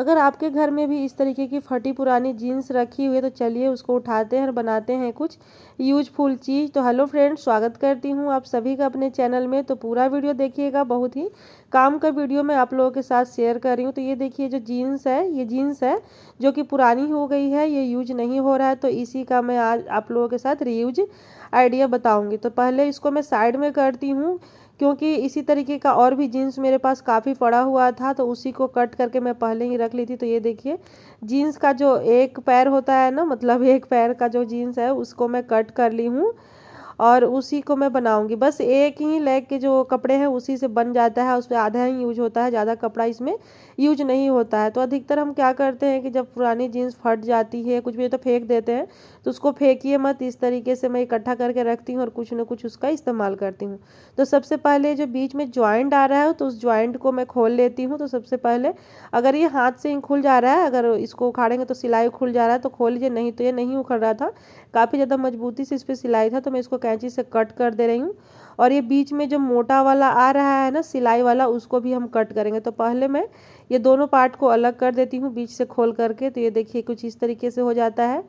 अगर आपके घर में भी इस तरीके की फटी पुरानी जीन्स रखी हुई है तो चलिए उसको उठाते हैं और बनाते हैं कुछ यूजफुल चीज़ तो हेलो फ्रेंड्स स्वागत करती हूँ आप सभी का अपने चैनल में तो पूरा वीडियो देखिएगा बहुत ही काम का वीडियो मैं आप लोगों के साथ शेयर कर रही हूँ तो ये देखिए जो जीन्स है ये जीन्स है जो कि पुरानी हो गई है ये यूज नहीं हो रहा है तो इसी का मैं आज आप लोगों के साथ रीयूज आइडिया बताऊँगी तो पहले इसको मैं साइड में करती हूँ क्योंकि इसी तरीके का और भी जीन्स मेरे पास काफ़ी पड़ा हुआ था तो उसी को कट करके मैं पहले ही रख ली थी तो ये देखिए जीन्स का जो एक पैर होता है ना मतलब एक पैर का जो जीन्स है उसको मैं कट कर ली हूँ और उसी को मैं बनाऊंगी बस एक ही लेग के जो कपड़े हैं उसी से बन जाता है उसमें आधा ही यूज होता है ज़्यादा कपड़ा इसमें यूज नहीं होता है तो अधिकतर हम क्या करते हैं कि जब पुरानी जीन्स फट जाती है कुछ भी तो फेंक देते हैं तो उसको फेंकिए मत इस तरीके से मैं इकट्ठा करके रखती हूँ और कुछ ना कुछ उसका इस्तेमाल करती हूँ तो सबसे पहले जो बीच में ज्वाइंट आ रहा है तो उस ज्वाइंट को मैं खोल लेती हूँ तो सबसे पहले अगर ये हाथ से ही खुल जा रहा है अगर इसको उखाड़ेंगे तो सिलाई खुल जा रहा है तो खोल लीजिए नहीं तो ये नहीं उखड़ रहा था काफ़ी ज़्यादा मजबूती से इस पर सिलाई था तो मैं इसको कैंची से कट कर दे रही हूँ और ये बीच में जो मोटा वाला आ रहा है ना सिलाई वाला उसको भी हम कट करेंगे तो पहले मैं ये दोनों पार्ट को अलग कर देती हूँ बीच से खोल करके तो ये देखिए कुछ इस तरीके से हो जाता है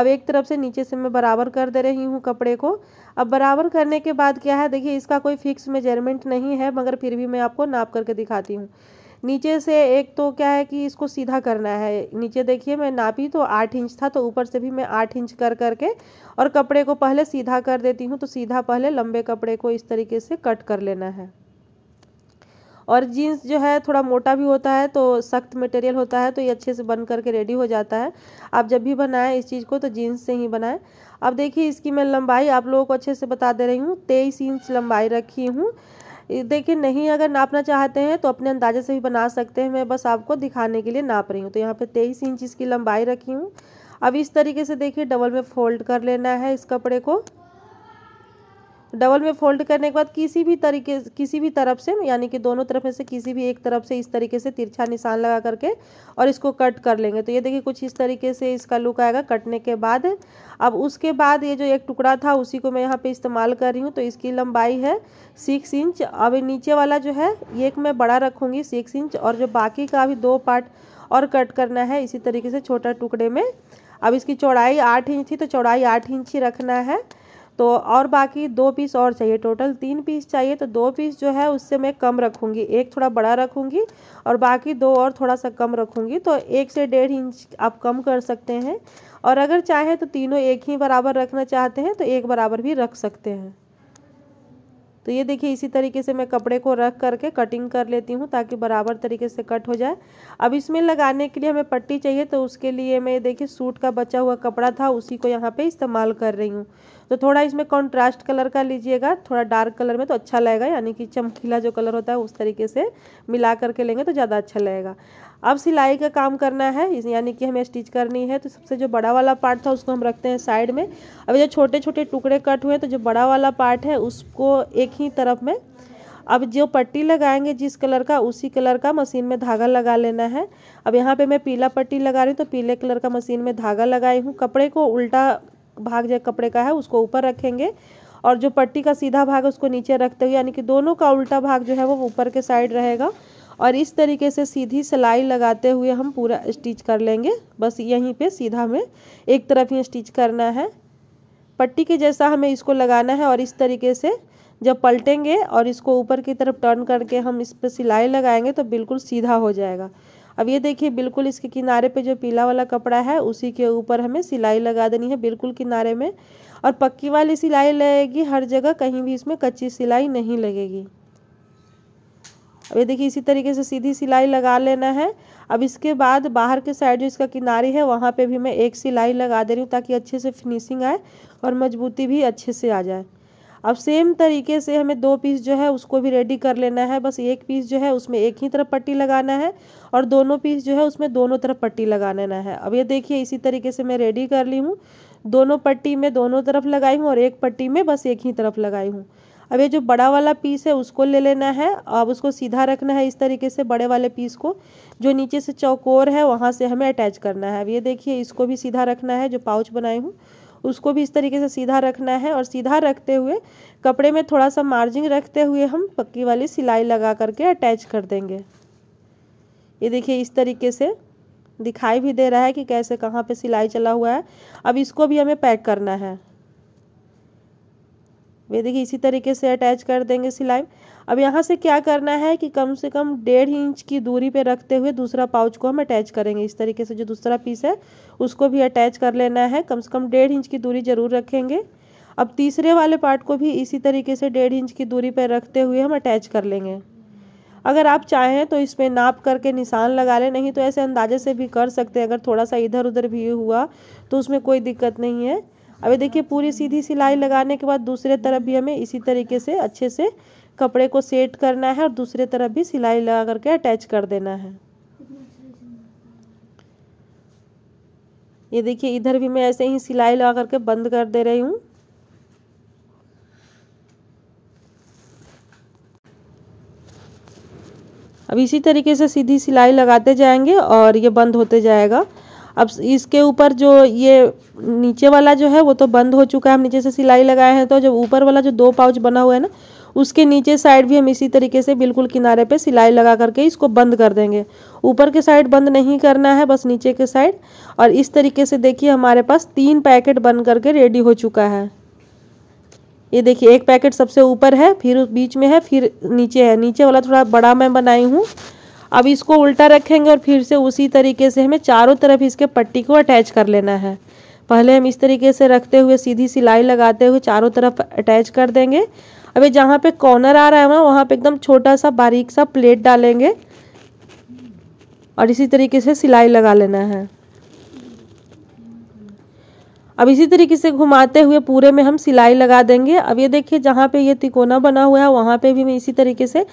अब एक तरफ से नीचे से मैं बराबर कर दे रही हूँ कपड़े को अब बराबर करने के बाद क्या है देखिए इसका कोई फिक्स मेजरमेंट नहीं है मगर फिर भी मैं आपको नाप करके दिखाती हूँ नीचे से एक तो क्या है कि इसको सीधा करना है नीचे देखिए मैं नापी तो आठ इंच था तो ऊपर से भी मैं आठ इंच कर करके और कपड़े को पहले सीधा कर देती हूँ तो सीधा पहले लंबे कपड़े को इस तरीके से कट कर लेना है और जीन्स जो है थोड़ा मोटा भी होता है तो सख्त मटेरियल होता है तो ये अच्छे से बन करके रेडी हो जाता है आप जब भी बनाएं इस चीज़ को तो जीन्स से ही बनाएं अब देखिए इसकी मैं लंबाई आप लोगों को अच्छे से बता दे रही हूँ तेईस इंच लंबाई रखी हूँ देखिए नहीं अगर नापना चाहते हैं तो अपने अंदाजे से भी बना सकते हैं मैं बस आपको दिखाने के लिए नाप रही हूँ तो यहाँ पे तेईस इंच इसकी लंबाई रखी हूँ अब इस तरीके से देखिए डबल में फोल्ड कर लेना है इस कपड़े को डबल में फोल्ड करने के बाद किसी भी तरीके किसी भी तरफ से यानी कि दोनों तरफ में से किसी भी एक तरफ से इस तरीके से तिरछा निशान लगा करके और इसको कट कर लेंगे तो ये देखिए कुछ इस तरीके से इसका लुक आएगा कटने के बाद अब उसके बाद ये जो एक टुकड़ा था उसी को मैं यहाँ पे इस्तेमाल कर रही हूँ तो इसकी लंबाई है सिक्स इंच अब नीचे वाला जो है एक मैं बड़ा रखूँगी सिक्स इंच और जो बाकी का अभी दो पार्ट और कट करना है इसी तरीके से छोटा टुकड़े में अब इसकी चौड़ाई आठ इंच थी तो चौड़ाई आठ इंच ही रखना है तो और बाकी दो पीस और चाहिए टोटल तीन पीस चाहिए तो दो पीस जो है उससे मैं कम रखूँगी एक थोड़ा बड़ा रखूँगी और बाकी दो और थोड़ा सा कम रखूँगी तो एक से डेढ़ इंच आप कम कर सकते हैं और अगर चाहें तो तीनों एक ही बराबर रखना चाहते हैं तो एक बराबर भी रख सकते हैं तो ये देखिए इसी तरीके से मैं कपड़े को रख करके कटिंग कर लेती हूँ ताकि बराबर तरीके से कट हो जाए अब इसमें लगाने के लिए हमें पट्टी चाहिए तो उसके लिए मैं देखिए सूट का बचा हुआ कपड़ा था उसी को यहाँ पे इस्तेमाल कर रही हूँ तो थोड़ा इसमें कॉन्ट्रास्ट कलर का लीजिएगा थोड़ा डार्क कलर में तो अच्छा लगेगा यानी कि चमकीला जो कलर होता है उस तरीके से मिला करके लेंगे तो ज़्यादा अच्छा लगेगा अब सिलाई का काम करना है यानी कि हमें स्टिच करनी है तो सबसे जो बड़ा वाला पार्ट था उसको हम रखते हैं साइड में अब जो छोटे छोटे टुकड़े कट हुए हैं तो जो बड़ा वाला पार्ट है उसको एक ही तरफ में अब जो पट्टी लगाएंगे जिस कलर का उसी कलर का मशीन में धागा लगा लेना है अब यहाँ पे मैं पीला पट्टी लगा रही हूँ तो पीले कलर का मशीन में धागा लगाई हूँ कपड़े को उल्टा भाग जो कपड़े का है उसको ऊपर रखेंगे और जो पट्टी का सीधा भाग है उसको नीचे रखते हुए यानी कि दोनों का उल्टा भाग जो है वो ऊपर के साइड रहेगा और इस तरीके से सीधी सिलाई लगाते हुए हम पूरा स्टिच कर लेंगे बस यहीं पे सीधा में एक तरफ ही स्टिच करना है पट्टी के जैसा हमें इसको लगाना है और इस तरीके से जब पलटेंगे और इसको ऊपर की तरफ टर्न करके हम इस पर सिलाई लगाएंगे तो बिल्कुल सीधा हो जाएगा अब ये देखिए बिल्कुल इसके किनारे पे जो पीला वाला कपड़ा है उसी के ऊपर हमें सिलाई लगा देनी है बिल्कुल किनारे में और पक्की वाली सिलाई लगेगी हर जगह कहीं भी इसमें कच्ची सिलाई नहीं लगेगी अब ये देखिए इसी तरीके से सीधी सिलाई लगा लेना है अब इसके बाद बाहर के साइड जो इसका किनारी है वहाँ पे भी मैं एक सिलाई लगा दे रही हूँ ताकि अच्छे से फिनिशिंग आए और मजबूती भी अच्छे से आ जाए अब सेम तरीके से हमें दो पीस जो है उसको भी रेडी कर लेना है बस एक पीस जो है उसमें एक ही तरफ पट्टी लगाना है और दोनों पीस जो है उसमें दोनों तरफ पट्टी लगा लेना है अब ये देखिए इसी तरीके से मैं रेडी कर ली हूँ दोनों पट्टी में दोनों तरफ लगाई हूँ और एक पट्टी में बस एक ही तरफ लगाई हूँ अब ये जो बड़ा वाला पीस है उसको ले लेना है अब उसको सीधा रखना है इस तरीके से बड़े वाले पीस को जो नीचे से चौकोर है वहाँ से हमें अटैच करना है अब ये देखिए इसको भी सीधा रखना है जो पाउच बनाई हूँ उसको भी इस तरीके से सीधा रखना है और सीधा रखते हुए कपड़े में थोड़ा सा मार्जिन रखते हुए हम पक्की वाली सिलाई लगा करके अटैच कर देंगे ये देखिए इस तरीके से दिखाई भी दे रहा है कि कैसे कहाँ पे सिलाई चला हुआ है अब इसको भी हमें पैक करना है ये देखिए इसी तरीके से अटैच कर देंगे सिलाई अब यहाँ से क्या करना है कि कम से कम डेढ़ इंच की दूरी पे रखते हुए दूसरा पाउच को हम अटैच करेंगे इस तरीके से जो दूसरा पीस है उसको भी अटैच कर लेना है कम से कम डेढ़ इंच की दूरी ज़रूर रखेंगे अब तीसरे वाले पार्ट को भी इसी तरीके से डेढ़ इंच की दूरी पर रखते हुए हम अटैच कर लेंगे अगर आप चाहें तो इसमें नाप करके निशान लगा लें नहीं तो ऐसे अंदाजे से भी कर सकते हैं अगर थोड़ा सा इधर उधर भी हुआ तो उसमें कोई दिक्कत नहीं है अभी देखिए पूरी सीधी सिलाई लगाने के बाद दूसरे तरफ भी हमें इसी तरीके से अच्छे से कपड़े को सेट करना है और दूसरे तरफ भी सिलाई लगा करके अटैच कर देना है ये देखिए इधर भी मैं ऐसे ही सिलाई लगा करके बंद कर दे रही हूँ अब इसी तरीके से सीधी सिलाई लगाते जाएंगे और ये बंद होते जाएगा अब इसके ऊपर जो ये नीचे वाला जो है वो तो बंद हो चुका है हम नीचे से सिलाई लगाए हैं तो जब ऊपर वाला जो दो पाउच बना हुआ है ना उसके नीचे साइड भी हम इसी तरीके से बिल्कुल किनारे पे सिलाई लगा करके इसको बंद कर देंगे ऊपर के साइड बंद नहीं करना है बस नीचे के साइड और इस तरीके से देखिए हमारे पास तीन पैकेट बन करके रेडी हो चुका है ये देखिए एक पैकेट सबसे ऊपर है फिर बीच में है फिर नीचे है नीचे वाला थोड़ा बड़ा मैं बनाई हूँ अब इसको उल्टा रखेंगे और फिर से उसी तरीके से हमें चारों तरफ इसके पट्टी को अटैच कर लेना है पहले हम इस तरीके से रखते हुए सीधी सिलाई लगाते हुए चारों तरफ अटैच कर देंगे अब ये जहाँ पे कॉर्नर आ रहा है ना वहाँ पे एकदम छोटा सा बारीक सा प्लेट डालेंगे और इसी तरीके से सिलाई लगा लेना है अब इसी तरीके से घुमाते हुए पूरे में हम सिलाई लगा देंगे अब ये देखिए जहाँ पे ये तिकोना बना हुआ है वहाँ पे भी हम इसी तरीके से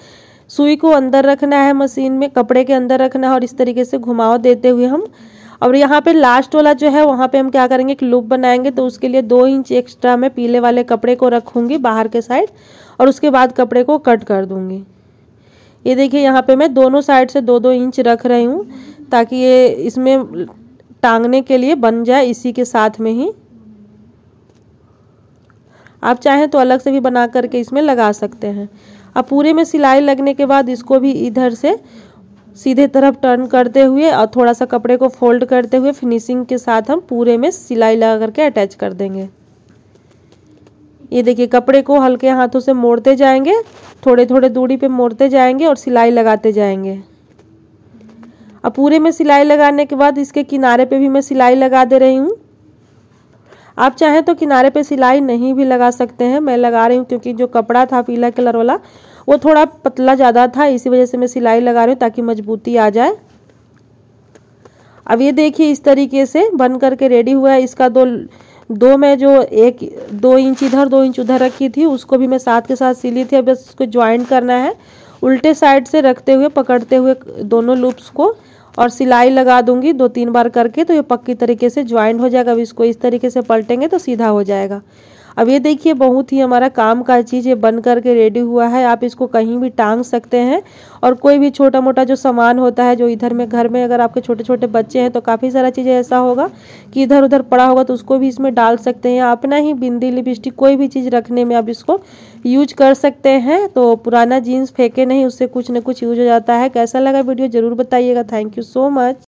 सुई को अंदर रखना है मशीन में कपड़े के अंदर रखना है और इस तरीके से घुमाव देते हुए हम और यहाँ पे लास्ट वाला जो है वहाँ पे हम क्या करेंगे एक लूप बनाएंगे तो उसके लिए दो इंच एक्स्ट्रा मैं पीले वाले कपड़े को रखूँगी बाहर के साइड और उसके बाद कपड़े को कट कर दूँगी ये देखिए यहाँ पे मैं दोनों साइड से दो दो इंच रख रही हूँ ताकि ये इसमें टांगने के लिए बन जाए इसी के साथ में ही आप चाहें तो अलग से भी बना करके इसमें लगा सकते हैं अब पूरे में सिलाई लगने के बाद इसको भी इधर से सीधे तरफ टर्न करते हुए और थोड़ा सा कपड़े को फोल्ड करते हुए फिनिशिंग के साथ हम पूरे में सिलाई लगा करके अटैच कर देंगे ये देखिए कपड़े को हल्के हाथों से मोड़ते जाएंगे थोड़े थोड़े दूरी पे मोड़ते जाएंगे और सिलाई लगाते जाएंगे अब पूरे में सिलाई लगाने के बाद इसके किनारे पे भी मैं सिलाई लगा दे रही हूँ आप चाहे तो किनारे पे सिलाई नहीं भी लगा सकते हैं मैं लगा रही हूँ क्योंकि जो कपड़ा था पीला कलर वाला वो थोड़ा पतला ज़्यादा था इसी वजह से मैं सिलाई लगा रही हूँ ताकि मजबूती आ जाए अब ये देखिए इस तरीके से बन करके रेडी हुआ है इसका दो दो मैं जो एक दो इंच इधर दो इंच उधर रखी थी उसको भी मैं साथ के साथ सिली थी अब इसको उसको करना है उल्टे साइड से रखते हुए पकड़ते हुए दोनों लूप्स को और सिलाई लगा दूंगी दो तीन बार करके तो ये पक्की तरीके से ज्वाइंट हो जाएगा अब इसको इस तरीके से पलटेंगे तो सीधा हो जाएगा अब ये देखिए बहुत ही हमारा काम का चीज़ ये बन करके रेडी हुआ है आप इसको कहीं भी टांग सकते हैं और कोई भी छोटा मोटा जो सामान होता है जो इधर में घर में अगर आपके छोटे छोटे बच्चे हैं तो काफ़ी सारा चीज़ें ऐसा होगा कि इधर उधर पड़ा होगा तो उसको भी इसमें डाल सकते हैं अपना ही बिंदी लिपस्टिक कोई भी चीज़ रखने में आप इसको यूज कर सकते हैं तो पुराना जीन्स फेंके नहीं उससे कुछ ना कुछ यूज हो जाता है कैसा लगा वीडियो ज़रूर बताइएगा थैंक यू सो मच